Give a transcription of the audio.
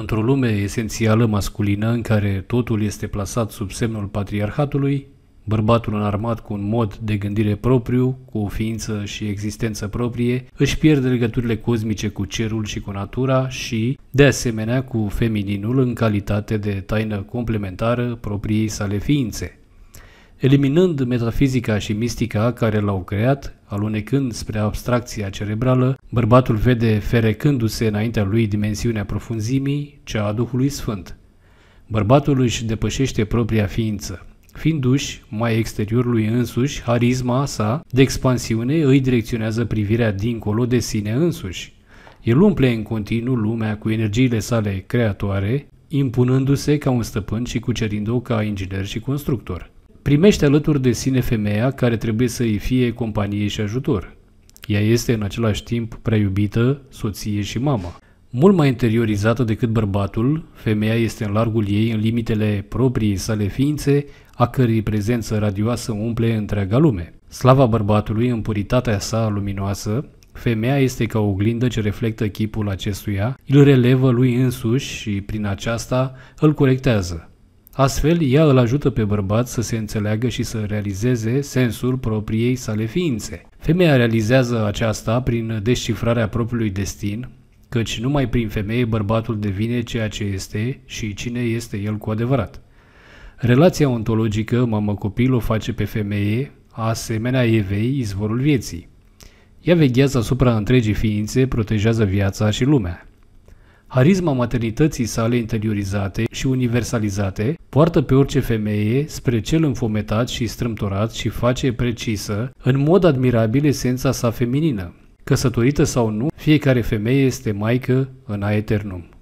Într-o lume esențială masculină în care totul este plasat sub semnul patriarhatului, bărbatul înarmat cu un mod de gândire propriu, cu o ființă și existență proprie, își pierde legăturile cosmice cu cerul și cu natura și, de asemenea, cu femininul în calitate de taină complementară propriei sale ființe eliminând metafizica și mistica care l-au creat, alunecând spre abstracția cerebrală, bărbatul vede ferecându-se înaintea lui dimensiunea profunzimii, cea a Duhului Sfânt. Bărbatul își depășește propria ființă. Fiindu-și mai exterior lui însuși, harisma sa de expansiune îi direcționează privirea dincolo de sine însuși. El umple în continuu lumea cu energiile sale creatoare, impunându-se ca un stăpân și cucerind-o ca inginer și constructor primește alături de sine femeia care trebuie să îi fie companie și ajutor. Ea este în același timp prea iubită, soție și mama. Mult mai interiorizată decât bărbatul, femeia este în largul ei în limitele propriei sale ființe, a cărei prezență radioasă umple întreaga lume. Slava bărbatului în puritatea sa luminoasă, femeia este ca oglindă ce reflectă chipul acestuia, îl relevă lui însuși și prin aceasta îl corectează. Astfel, ea îl ajută pe bărbat să se înțeleagă și să realizeze sensul propriei sale ființe. Femeia realizează aceasta prin descifrarea propriului destin, căci numai prin femeie bărbatul devine ceea ce este și cine este el cu adevărat. Relația ontologică mamă-copil o face pe femeie, asemenea evei, izvorul vieții. Ea veghează asupra întregii ființe, protejează viața și lumea. Harisma maternității sale interiorizate și universalizate poartă pe orice femeie spre cel înfometat și strâmtorat și face precisă, în mod admirabil, esența sa feminină. Căsătorită sau nu, fiecare femeie este maică în a eternum.